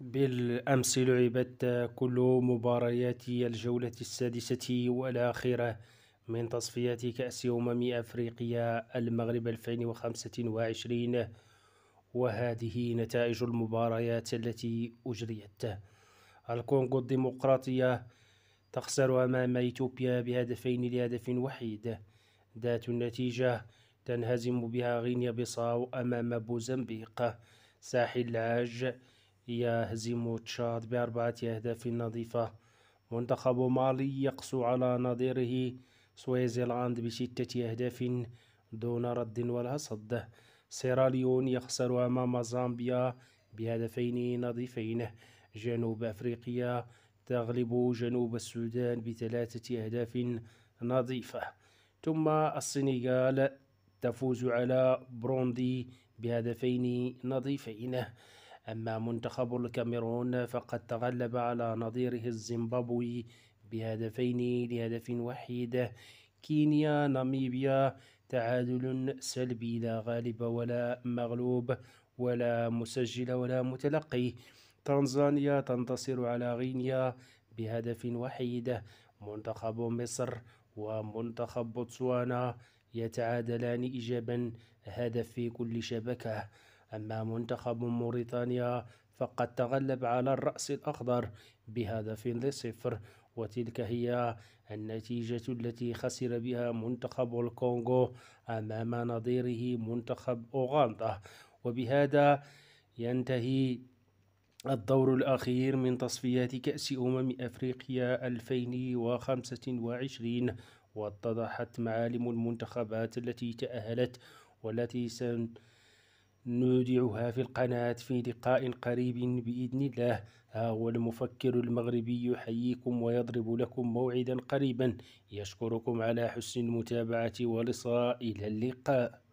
بالأمس لعبت كل مباريات الجولة السادسة والأخيرة من تصفيات كأس أمم أفريقيا المغرب 2025 وهذه نتائج المباريات التي أجريت الكونغو الديمقراطية تخسر أمام إيتوبيا بهدفين لهدف وحيد ذات النتيجة تنهزم بها غينيا بصاو أمام بوزمبيق ساحل العاج يهزم تشاد بأربعة أهداف نظيفة منتخب مالي يقسو على نظيره سويزرلاند بستة أهداف دون رد ولا صد سيراليون يخسر أمام زامبيا بهدفين نظيفين جنوب أفريقيا تغلب جنوب السودان بثلاثة أهداف نظيفة ثم السنغال تفوز على بروندي بهدفين نظيفين أما منتخب الكاميرون فقد تغلب على نظيره الزيمبابوي بهدفين لهدف وحيد كينيا ناميبيا تعادل سلبي لا غالب ولا مغلوب ولا مسجل ولا متلقي تنزانيا تنتصر على غينيا بهدف وحيد منتخب مصر ومنتخب بوتسوانا يتعادلان إيجابا هدف في كل شبكة أما منتخب موريتانيا فقد تغلب على الرأس الأخضر بهدف لصفر وتلك هي النتيجة التي خسر بها منتخب الكونغو أمام نظيره منتخب أوغندا وبهذا ينتهي الدور الأخير من تصفيات كأس أمم أفريقيا 2025 واتضحت معالم المنتخبات التي تأهلت والتي سن نودعها في القناة في لقاء قريب بإذن الله ها هو المفكر المغربي يحييكم ويضرب لكم موعدا قريبا يشكركم على حسن المتابعة والإصغاء إلى اللقاء